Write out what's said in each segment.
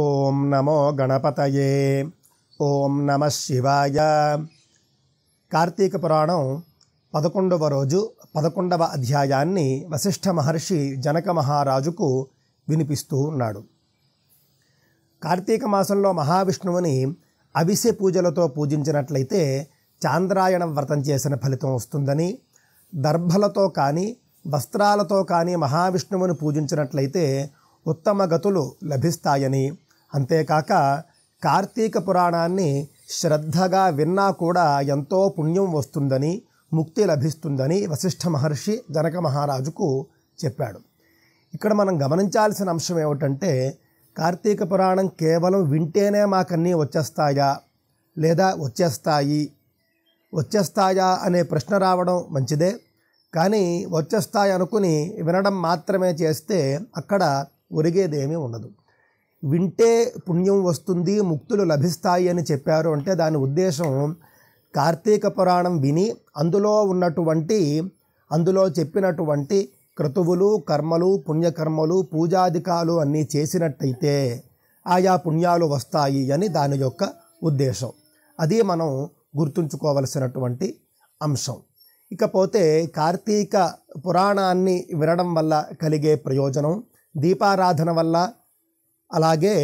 ఓం నమో గణపతయే ఓం నమ శివాయ కార్తీక పురాణం పదకొండవ రోజు పదకొండవ అధ్యాయాన్ని వశిష్ఠ మహర్షి జనక మహారాజుకు వినిపిస్తూ ఉన్నాడు కార్తీక మాసంలో మహావిష్ణువుని అవిసె పూజలతో పూజించినట్లయితే చాంద్రాయణ వ్రతం చేసిన ఫలితం వస్తుందని దర్భలతో కానీ వస్త్రాలతో కానీ మహావిష్ణువుని పూజించినట్లయితే ఉత్తమ గతులు లభిస్తాయని అంతేకాక కార్తీక పురాణాన్ని శ్రద్ధగా విన్నా కూడా ఎంతో పుణ్యం వస్తుందని ముక్తి లభిస్తుందని వశిష్ఠ మహర్షి జనక మహారాజుకు చెప్పాడు ఇక్కడ మనం గమనించాల్సిన అంశం ఏమిటంటే కార్తీక పురాణం కేవలం వింటేనే మాకన్నీ వచ్చేస్తాయా లేదా వచ్చేస్తాయి వచ్చేస్తాయా అనే ప్రశ్న రావడం మంచిదే కానీ వచ్చేస్తాయి అనుకుని వినడం మాత్రమే చేస్తే అక్కడ ఒరిగేదేమీ ఉండదు వింటే పుణ్యం వస్తుంది ముక్తులు లభిస్తాయి అని చెప్పారు అంటే దాని ఉద్దేశం కార్తీక పురాణం విని అందులో ఉన్నటువంటి అందులో చెప్పినటువంటి క్రతువులు కర్మలు పుణ్యకర్మలు పూజాధికాలు అన్నీ చేసినట్టయితే ఆయా పుణ్యాలు వస్తాయి అని దాని యొక్క ఉద్దేశం అది మనం గుర్తుంచుకోవలసినటువంటి అంశం ఇకపోతే కార్తీక పురాణాన్ని వినడం వల్ల కలిగే ప్రయోజనం దీపారాధన వల్ల అలాగే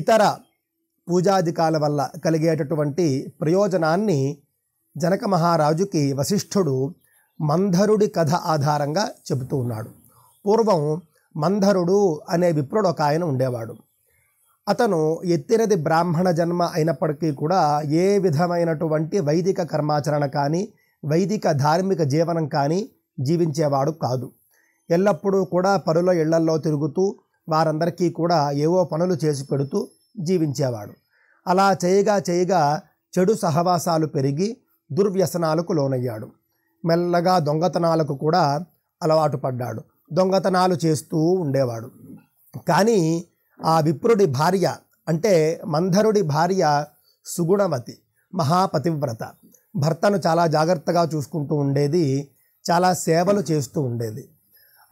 ఇతర పూజాధికాల వల్ల కలిగేటటువంటి ప్రయోజనాన్ని జనక మహారాజుకి వశిష్ఠుడు మంధరుడి కథ ఆధారంగా చెబుతూ ఉన్నాడు పూర్వం మంధరుడు అనే విప్రుడు ఒక ఆయన ఉండేవాడు అతను ఎత్తిరది బ్రాహ్మణ జన్మ అయినప్పటికీ కూడా ఏ విధమైనటువంటి వైదిక కర్మాచరణ కానీ వైదిక ధార్మిక జీవనం కానీ జీవించేవాడు కాదు ఎల్లప్పుడూ కూడా పరుల ఇళ్లల్లో తిరుగుతూ వారందరికీ కూడా ఏవో పనులు చేసి పెడుతూ జీవించేవాడు అలా చేయగా చేయగా చెడు సహవాసాలు పెరిగి దుర్వ్యసనాలకు లోనయ్యాడు మెల్లగా దొంగతనాలకు కూడా అలవాటు పడ్డాడు దొంగతనాలు చేస్తూ ఉండేవాడు కానీ ఆ విప్రుడి భార్య అంటే మంధరుడి భార్య సుగుణవతి మహాపతివ్రత భర్తను చాలా జాగ్రత్తగా చూసుకుంటూ ఉండేది చాలా సేవలు చేస్తూ ఉండేది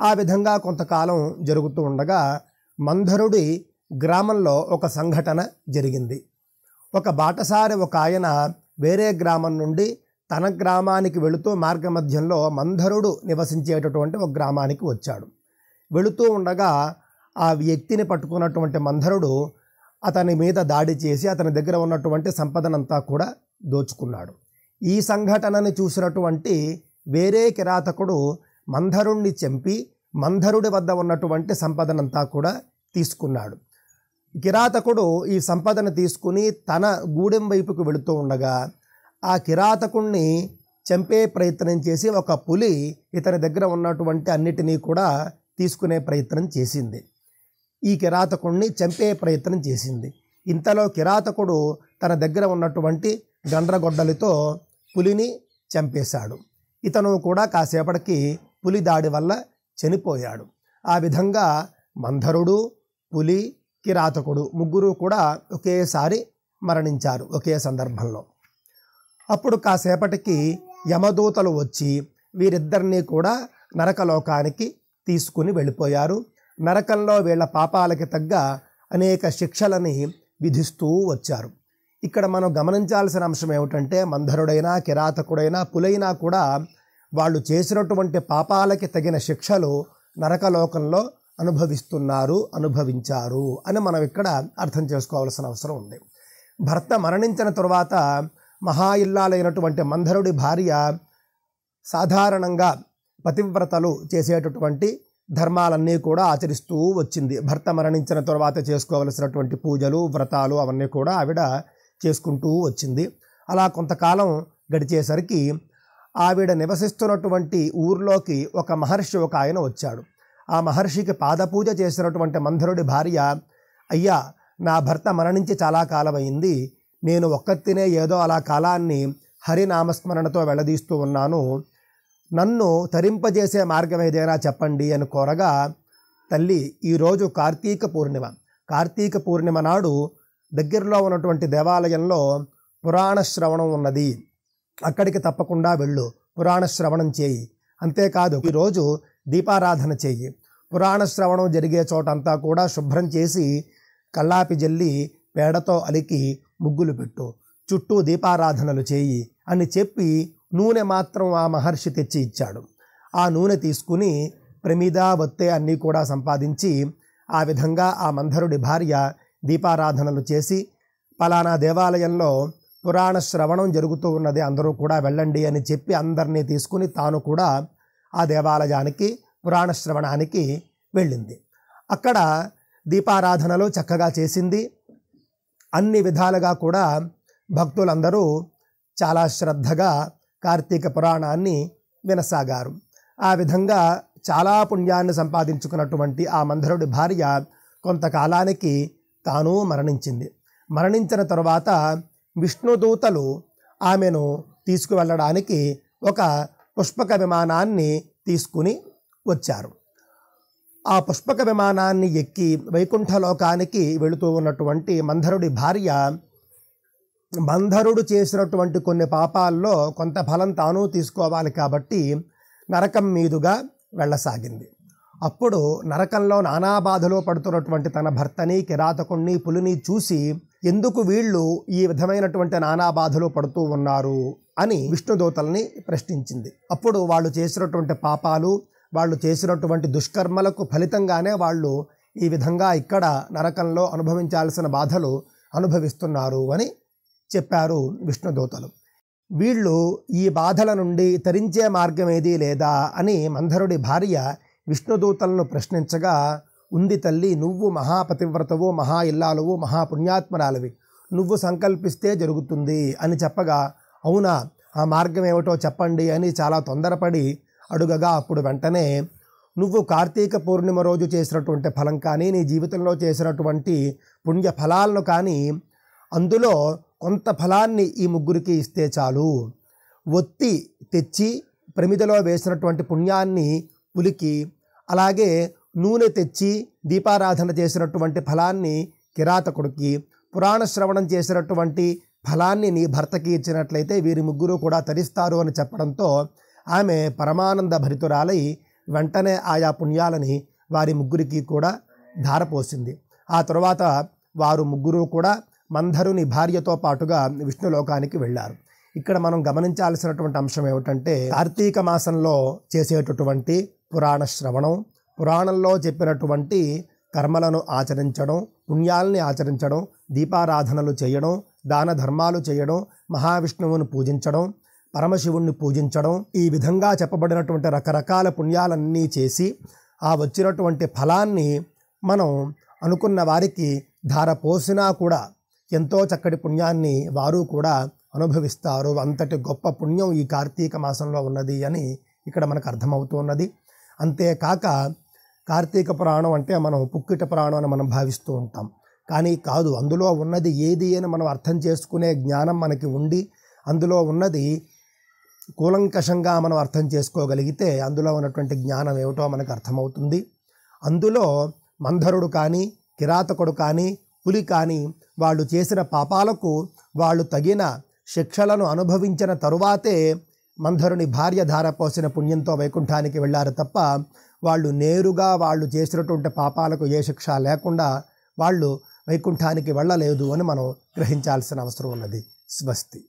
ఆ విధంగా కొంతకాలం జరుగుతూ ఉండగా మంధరుడి గ్రామంలో ఒక సంఘటన జరిగింది ఒక బాటసారి ఒక ఆయన వేరే గ్రామం నుండి తన గ్రామానికి వెళుతూ మార్గమధ్యంలో మంధరుడు నివసించేటటువంటి ఒక గ్రామానికి వచ్చాడు వెళుతూ ఉండగా ఆ వ్యక్తిని పట్టుకున్నటువంటి మంధరుడు అతని మీద దాడి చేసి అతని దగ్గర ఉన్నటువంటి సంపదనంతా కూడా దోచుకున్నాడు ఈ సంఘటనని చూసినటువంటి వేరే కిరాతకుడు మంధరుణ్ణి చంపి మంధరుడి వద్ద ఉన్నటువంటి సంపదనంతా కూడా తీసుకున్నాడు కిరాతకుడు ఈ సంపదను తీసుకుని తన గూడెం వైపుకు వెళుతూ ఉండగా ఆ కిరాతకుణ్ణి చంపే ప్రయత్నం చేసి ఒక పులి ఇతని దగ్గర ఉన్నటువంటి అన్నిటినీ కూడా తీసుకునే ప్రయత్నం చేసింది ఈ కిరాతకుణ్ణి చంపే ప్రయత్నం చేసింది ఇంతలో కిరాతకుడు తన దగ్గర ఉన్నటువంటి గండ్రగొడ్డలితో పులిని చంపేశాడు ఇతను కూడా కాసేపటికి పులి దాడి వల్ల చనిపోయాడు ఆ విధంగా మంధరుడు పులి కిరాతకుడు ముగ్గురు కూడా ఒకేసారి మరణించారు ఒకే సందర్భంలో అప్పుడు కాసేపటికి యమదూతలు వచ్చి వీరిద్దరినీ కూడా నరకలోకానికి తీసుకుని వెళ్ళిపోయారు నరకంలో వీళ్ళ పాపాలకి తగ్గ అనేక శిక్షలని విధిస్తూ వచ్చారు ఇక్కడ మనం గమనించాల్సిన అంశం ఏమిటంటే మంధరుడైనా కిరాతకుడైనా పులైనా కూడా వాళ్ళు చేసినటువంటి పాపాలకి తగిన శిక్షలు నరకలోకంలో అనుభవిస్తున్నారు అనుభవించారు అని మనం ఇక్కడ అర్థం చేసుకోవాల్సిన అవసరం ఉంది భర్త మరణించిన తరువాత మహా ఇల్లాలైనటువంటి మంధరుడి భార్య సాధారణంగా పతివ్రతలు చేసేటటువంటి ధర్మాలన్నీ కూడా ఆచరిస్తూ వచ్చింది భర్త మరణించిన తరువాత చేసుకోవలసినటువంటి పూజలు వ్రతాలు అవన్నీ కూడా ఆవిడ చేసుకుంటూ వచ్చింది అలా కొంతకాలం గడిచేసరికి ఆవిడ నివసిస్తున్నటువంటి ఊర్లోకి ఒక మహర్షి ఒక ఆయన వచ్చాడు ఆ మహర్షికి పాదపూజ చేసినటువంటి మంధరుడి భార్య అయ్యా నా భర్త మరణించి చాలా కాలమైంది నేను ఒక్కత్తినే ఏదో అలా కాలాన్ని హరినామస్మరణతో వెళ్ళదీస్తూ ఉన్నాను నన్ను తరింపజేసే మార్గం ఏదైనా చెప్పండి అని కోరగా తల్లి ఈరోజు కార్తీక పూర్ణిమ కార్తీక పూర్ణిమ నాడు దగ్గరలో ఉన్నటువంటి దేవాలయంలో పురాణ శ్రవణం ఉన్నది అక్కడికి తప్పకుండా వెళ్ళు పురాణ శ్రవణం చేయి అంతేకాదు ఈరోజు దీపారాధన చేయి పురాణ శ్రవణం జరిగే చోటంతా కూడా శుభ్రం చేసి కల్లాపి జల్లి పేడతో అలికి ముగ్గులు పెట్టు చుట్టూ దీపారాధనలు చేయి అని చెప్పి నూనె మాత్రం ఆ మహర్షి తెచ్చి ఇచ్చాడు ఆ నూనె తీసుకుని ప్రమిద వత్తే అన్నీ కూడా సంపాదించి ఆ విధంగా ఆ మంధరుడి భార్య దీపారాధనలు చేసి పలానా దేవాలయంలో పురాణ శ్రవణం జరుగుతూ ఉన్నది అందరూ కూడా వెళ్ళండి అని చెప్పి అందరినీ తీసుకుని తాను కూడా ఆ దేవాలయానికి పురాణ శ్రవణానికి వెళ్ళింది అక్కడ దీపారాధనలు చక్కగా చేసింది అన్ని విధాలుగా కూడా భక్తులందరూ చాలా శ్రద్ధగా కార్తీక పురాణాన్ని వినసాగారు ఆ విధంగా చాలా పుణ్యాన్ని సంపాదించుకున్నటువంటి ఆ మంధరుడి భార్య కొంతకాలానికి తాను మరణించింది మరణించిన తరువాత విష్ణుదూతలు ఆమెను తీసుకువెళ్ళడానికి ఒక పుష్పక విమానాన్ని తీసుకుని వచ్చారు ఆ పుష్పక విమానాన్ని ఎక్కి వైకుంఠలోకానికి వెళుతూ ఉన్నటువంటి మంధరుడి భార్య మంధరుడు చేసినటువంటి కొన్ని పాపాల్లో కొంత ఫలం తాను తీసుకోవాలి కాబట్టి నరకం మీదుగా వెళ్ళసాగింది అప్పుడు నరకంలో నానా పడుతున్నటువంటి తన భర్తని కిరాతకుణ్ణి పులిని చూసి ఎందుకు వీళ్ళు ఈ విధమైనటువంటి నానా బాధలు పడుతూ ఉన్నారు అని విష్ణుదూతల్ని ప్రశ్నించింది అప్పుడు వాళ్ళు చేసినటువంటి పాపాలు వాళ్ళు చేసినటువంటి దుష్కర్మలకు ఫలితంగానే వాళ్ళు ఈ విధంగా ఇక్కడ నరకంలో అనుభవించాల్సిన బాధలు అనుభవిస్తున్నారు అని చెప్పారు విష్ణుదూతలు వీళ్ళు ఈ బాధల నుండి తరించే మార్గం ఏదీ లేదా అని మంధరుడి భార్య విష్ణుదూతలను ప్రశ్నించగా ఉంది తల్లి నువ్వు మహాపతివ్రతవో మహా ఇల్లాలవో మహాపుణ్యాత్మరాలవి నువ్వు సంకల్పిస్తే జరుగుతుంది అని చెప్పగా అవునా ఆ మార్గం ఏమిటో చెప్పండి అని చాలా తొందరపడి అడుగగా అప్పుడు వెంటనే నువ్వు కార్తీక పూర్ణిమ రోజు చేసినటువంటి ఫలం కానీ నీ జీవితంలో చేసినటువంటి పుణ్య ఫలాలను కానీ అందులో కొంత ఫలాన్ని ఈ ముగ్గురికి ఇస్తే చాలు ఒత్తి తెచ్చి ప్రమిదలో వేసినటువంటి పుణ్యాన్ని పులికి అలాగే నూనె తెచ్చి దీపారాధన చేసినటువంటి ఫలాన్ని కిరాతకుడికి పురాణ శ్రవణం చేసినటువంటి ఫలాన్ని నీ భర్తకి ఇచ్చినట్లయితే వీరి ముగ్గురు కూడా తరిస్తారు అని చెప్పడంతో ఆమె పరమానంద భరితురాలై వెంటనే ఆయా పుణ్యాలని వారి ముగ్గురికి కూడా ధారపోసింది ఆ తరువాత వారు ముగ్గురు కూడా మంధరుని భార్యతో పాటుగా విష్ణులోకానికి వెళ్ళారు ఇక్కడ మనం గమనించాల్సినటువంటి అంశం ఏమిటంటే కార్తీక మాసంలో చేసేటటువంటి పురాణ శ్రవణం పురాణంలో చెప్పినటువంటి కర్మలను ఆచరించడం పుణ్యాలని ఆచరించడం దీపారాధనలు చేయడం దాన ధర్మాలు చేయడం మహావిష్ణువును పూజించడం పరమశివుణ్ణి పూజించడం ఈ విధంగా చెప్పబడినటువంటి రకరకాల పుణ్యాలన్నీ చేసి ఆ వచ్చినటువంటి ఫలాన్ని మనం అనుకున్న వారికి ధార పోసినా కూడా ఎంతో చక్కటి పుణ్యాన్ని వారు కూడా అనుభవిస్తారు అంతటి గొప్ప పుణ్యం ఈ కార్తీక మాసంలో ఉన్నది అని ఇక్కడ మనకు అర్థమవుతున్నది అంతేకాక కార్తీక పురాణం అంటే మనం పుక్కిట పురాణం అని మనం భావిస్తూ ఉంటాం కానీ కాదు అందులో ఉన్నది ఏది అని మనం అర్థం చేసుకునే జ్ఞానం మనకి ఉండి అందులో ఉన్నది కూలంకషంగా మనం అర్థం చేసుకోగలిగితే అందులో ఉన్నటువంటి జ్ఞానం ఏమిటో మనకు అర్థమవుతుంది అందులో మంధరుడు కానీ కిరాతకుడు కానీ పులి కానీ వాళ్ళు చేసిన పాపాలకు వాళ్ళు తగిన శిక్షలను అనుభవించిన తరువాతే మంధరుని భార్య ధార పోసిన పుణ్యంతో వైకుంఠానికి వెళ్ళారు తప్ప వాళ్ళు నేరుగా వాళ్ళు చేసినటువంటి పాపాలకు ఏ శిక్ష లేకుండా వాళ్ళు వైకుంఠానికి వెళ్ళలేదు అని మనం గ్రహించాల్సిన అవసరం ఉన్నది స్వస్తి